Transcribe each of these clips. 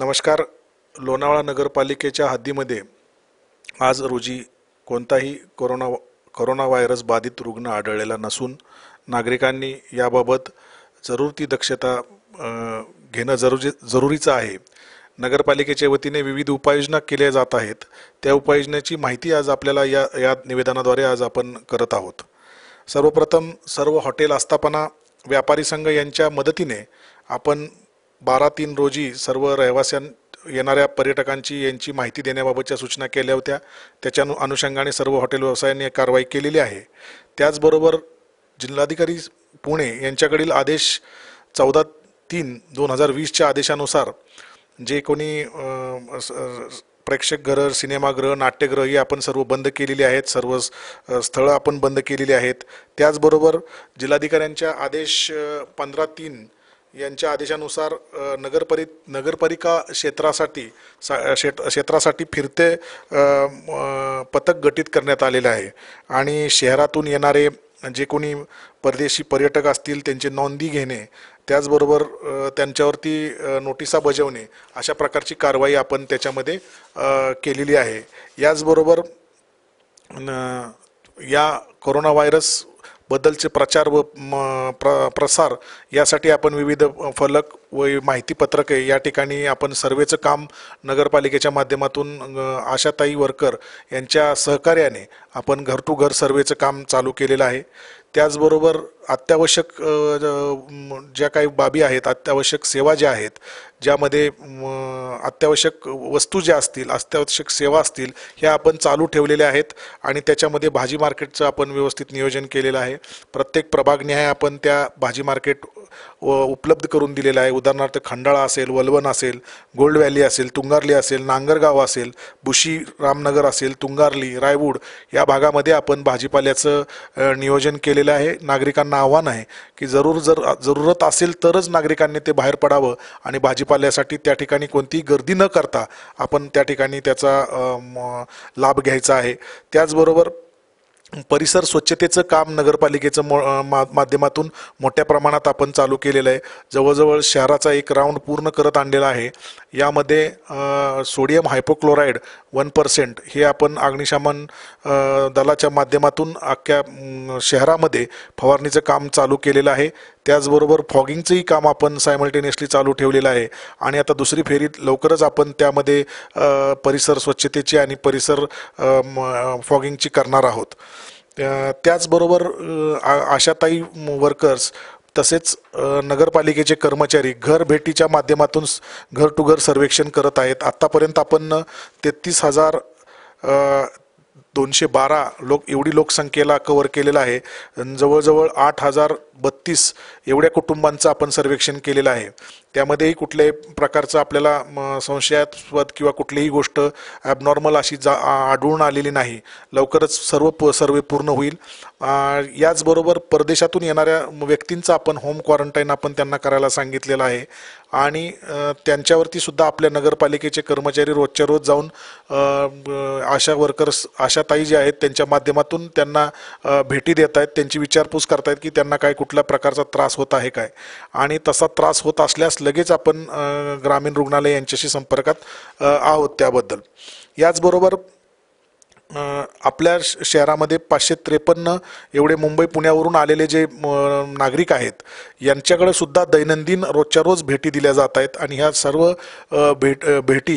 नमस्कार लोणावळा नगरपालिकेच्या हद्दीमध्ये आज रोजी कोणताही कोरोना कोरोना व्हायरस बाधित रुग्ण आढळलेला नसून नागरिकांनी याबाबत जरूर ती दक्षता घेणं जरुरी जरुरीचं आहे नगरपालिकेच्या वतीने विविध उपाययोजना केल्या जात आहेत त्या उपाययोजनेची माहिती आज आपल्याला या या निवेदनाद्वारे आज आपण करत आहोत सर्वप्रथम सर्व हॉटेल आस्थापना व्यापारी संघ यांच्या मदतीने आपण बारा तीन रोजी सर्व रहिवाशां येणाऱ्या पर्यटकांची यांची माहिती देण्याबाबतच्या सूचना केल्या होत्या त्याच्या अनुषंगाने सर्व हॉटेल व्यवसायांनी कारवाई केलेली आहे त्याचबरोबर जिल्हाधिकारी पुणे यांच्याकडील आदेश चौदा तीन दोन हजार वीसच्या आदेशानुसार जे कोणी प्रेक्षकघरं सिनेमागृह नाट्यगृह ही आपण सर्व बंद केलेली आहेत सर्व स्थळं आपण बंद केलेली आहेत त्याचबरोबर जिल्हाधिकाऱ्यांच्या आदेश पंधरा तीन यांच्या आदेशानुसार नगरपरि नगरपालिका क्षेत्रासाठी सा शेत क्षेत्रासाठी फिरते पथक गठीत करण्यात आलेलं आहे आणि शहरातून येणारे जे कोणी परदेशी पर्यटक असतील त्यांची नोंदी घेणे त्याचबरोबर त्यांच्यावरती नोटिसा बजावणे अशा प्रकारची कारवाई आपण त्याच्यामध्ये केलेली आहे याचबरोबर या कोरोना व्हायरस बद्दलचे प्रचार व प्र प्रसार यासाठी आपण विविध फलक व माहितीपत्रके या ठिकाणी आपण सर्वेचं काम नगरपालिकेच्या माध्यमातून आशाताई वरकर यांच्या सहकार्याने आपण घर टू घर सर्वेचं काम चालू केलेलं आहे त्याचबरोबर अत्यावश्यक ज्या काही बाबी आहेत अत्यावश्यक सेवा ज्या आहेत ज्यामध्ये अत्यावश्यक वस्तू ज्या असतील अत्यावश्यक सेवा असतील ह्या आपण चालू ठेवलेल्या आहेत आणि त्याच्यामध्ये भाजी मार्केटचं आपण व्यवस्थित नियोजन केलेलं आहे प्रत्येक प्रभागनिहाय आपण त्या भाजी मार्केट उपलब्ध करून दिलेला आहे उदाहरणार्थ खंडाळा असेल वलवण असेल गोल्ड व्हॅली असेल तुंगारली असेल नांगरगाव असेल बुशी रामनगर असेल तुंगारली रायवूड या भागामध्ये आपण भाजीपाल्याचं नियोजन केलेलं आहे नागरिकांना आव्हान आहे की जरूर जर जरूरत असेल तरच नागरिकांनी ते बाहेर पडावं आणि भाजीपाल्यासाठी त्या ठिकाणी कोणतीही गर्दी न करता आपण त्या ठिकाणी त्याचा लाभ घ्यायचा आहे त्याचबरोबर परिसर स्वच्छतेचं काम नगरपालिकेचं मो माध्यमातून मोठ्या प्रमाणात आपण चालू केलेलं आहे जवळजवळ शहराचा एक राऊंड पूर्ण करत आणलेला आहे यामध्ये सोडियम हायपोक्लोराईड वन पर्सेंट हे आपण अग्निशमन दलाच्या माध्यमातून अख्ख्या शहरामध्ये फवारणीचं काम चालू केलेलं आहे त्याचबरोबर फॉगिंगचंही काम आपण सायमल्टेनियसली चालू ठेवलेलं आहे आणि आता दुसरी फेरीत लवकरच आपण त्यामध्ये परिसर स्वच्छतेची आणि परिसर फॉगिंगची करणार आहोत त्याचबरोबर आशाताई वर्कर्स तसेच नगरपालिकेचे कर्मचारी घर भेटीच्या माध्यमातून घर टू घर सर्वेक्षण करत आहेत आत्तापर्यंत आपण तेहतीस हजार दोनशे बारा लोक एवढी लोकसंख्येला कवर केलेला आहे जवळजवळ आठ हजार बत्तीस एवढ्या कुटुंबांचं आपण सर्वेक्षण केलेलं आहे त्यामध्येही कुठल्याही प्रकारचं आपल्याला संशयास्पद किंवा कुठलीही गोष्ट ॲबनॉर्मल अशी जा आढळून आलेली नाही लवकरच सर्व प सर्वे पूर्ण होईल याचबरोबर परदेशातून येणाऱ्या व्यक्तींचा आपण होम क्वारंटाईन आपण त्यांना करायला सांगितलेलं आहे आणि त्यांच्यावरती सुद्धा आपल्या नगरपालिकेचे कर्मचारी रोजच्या रोज जाऊन आशा वर्कर्स आशा ताई जे आहेत त्यांच्या माध्यमातून त्यांना भेटी देत आहेत त्यांची विचारपूस करतायत की त्यांना काय कुठल्या प्रकारचा त्रास होत आहे काय आणि तसा त्रास होत असल्यास लगेच आपण ग्रामीण रुग्णालय यांच्याशी संपर्कात आहोत त्याबद्दल याचबरोबर आपल्या शहरामध्ये पाचशे त्रेपन्न एवढे मुंबई पुण्यावरून आलेले जे नागरिक आहेत यांच्याकडे सुद्धा दैनंदिन रोजच्या रोज भेटी दिल्या जात आहेत आणि ह्या सर्व भेट भेटी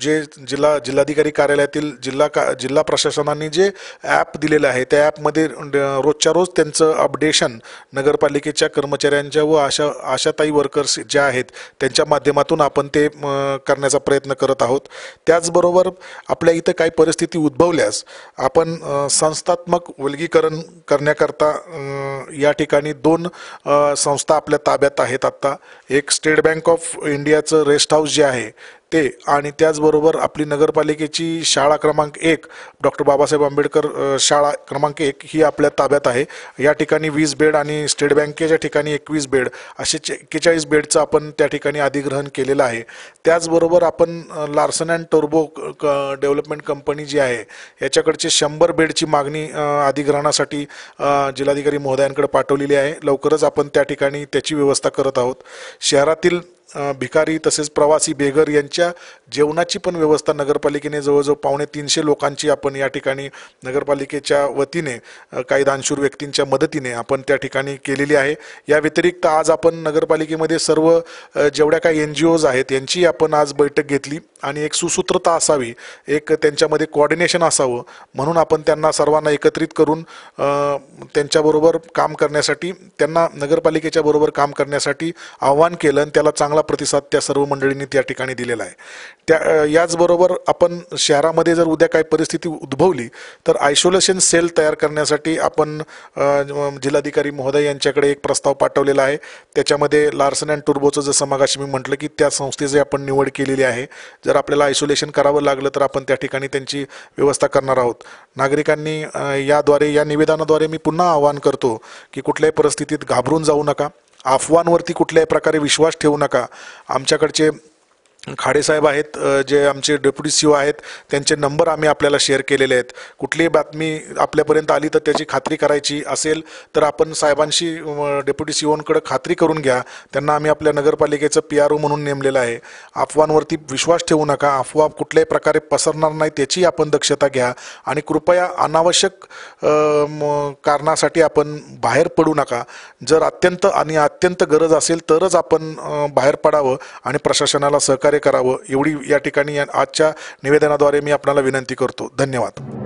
जे जिल्हा जिल्हाधिकारी कार्यालयातील जिल्हा का जिल्हा प्रशासनाने जे ॲप दिलेलं आहे त्या ॲपमध्ये रोजच्या रोज त्यांचं अपडेशन नगरपालिकेच्या कर्मचाऱ्यांच्या व आशा आशाताई वर्कर्स ज्या आहेत त्यांच्या माध्यमातून आपण ते करण्याचा प्रयत्न करत आहोत त्याचबरोबर आपल्या इथं काही परिस्थिती उद्भवल्यास आपण संस्थात्मक वर्गीकरण करण्याकरता या ठिकाणी दोन संस्था आपल्या ताब्यात आहेत आत्ता एक स्टेट बँक ऑफ इंडियाचं रेस्ट हाऊस जे आहे ते आणि त्याचबरोबर आपली नगरपालिकेची शाळा क्रमांक एक डॉक्टर बाबासाहेब आंबेडकर शाळा क्रमांक एक ही आपल्या ताब्यात आहे या ठिकाणी वीस बेड आणि स्टेट बँकेच्या ठिकाणी एकवीस बेड असे एक्केचाळीस बेडचं आपण त्या ठिकाणी अधिग्रहण केलेलं आहे त्याचबरोबर आपण लार्सन अँड टोर्बो क डेव्हलपमेंट कंपनी जी आहे याच्याकडचे शंभर बेडची मागणी अधिग्रहणासाठी जिल्हाधिकारी महोदयांकडे पाठवलेली आहे लवकरच आपण त्या ठिकाणी त्याची व्यवस्था करत आहोत शहरातील भिकारी तसेच प्रवासी बेघर यांच्या जेवणाची पण व्यवस्था नगरपालिकेने जवळजवळ पावणे तीनशे लोकांची आपण या ठिकाणी नगरपालिकेच्या वतीने काही दानशूर व्यक्तींच्या मदतीने आपण त्या ठिकाणी केलेली आहे या व्यतिरिक्त आज आपण नगरपालिकेमध्ये सर्व जेवढ्या काही एन जी ओज आहेत यांची आपण आज बैठक घेतली आणि एक सुसूत्रता असावी एक त्यांच्यामध्ये कॉर्डिनेशन असावं म्हणून आपण त्यांना सर्वांना एकत्रित करून त्यांच्याबरोबर काम करण्यासाठी त्यांना नगरपालिकेच्या बरोबर काम करण्यासाठी आव्हान केलं आणि त्याला चांगला प्रतिसाद त्या सर्व मंडळींनी त्या ठिकाणी दिलेला आहे त्या याचबरोबर आपण शहरामध्ये जर उद्या काही परिस्थिती उद्भवली तर आयसोलेशन सेल तयार करण्यासाठी आपण जिल्हाधिकारी महोदय यांच्याकडे एक प्रस्ताव पाठवलेला आहे त्याच्यामध्ये लार्सन अँड टुर्बोचं जसं मागाशी मी म्हटलं की त्या संस्थेची आपण निवड केलेली आहे जर आपल्याला आयसोलेशन करावं लागलं तर आपण त्या ठिकाणी त्यांची व्यवस्था करणार आहोत नागरिकांनी याद्वारे या निवेदनाद्वारे मी पुन्हा आवाहन करतो की कुठल्याही परिस्थितीत घाबरून जाऊ नका अफवांवरती कुठल्याही प्रकारे विश्वास ठेवू नका आमच्याकडचे खाडेसाहेब आहेत जे आमचे डेप्युटी सी ओ आहेत त्यांचे नंबर आम्ही आपल्याला शेअर केलेले आहेत कुठलीही बातमी आपल्यापर्यंत आली तर त्याची खात्री करायची असेल तर आपण साहेबांशी डेप्युटी सी खात्री करून घ्या त्यांना आम्ही आपल्या नगरपालिकेचं पी आर ओ म्हणून नेमलेलं आहे अफवांवरती विश्वास ठेवू नका अफवा कुठल्याही प्रकारे पसरणार नाही त्याची आपण दक्षता घ्या आणि कृपया अनावश्यक कारणासाठी आपण बाहेर पडू नका जर अत्यंत आणि अत्यंत गरज असेल तरच आपण बाहेर पडावं आणि प्रशासनाला सहकार्य करावं एवढी या ठिकाणी आजच्या निवेदनाद्वारे मी आपणाला विनंती करतो धन्यवाद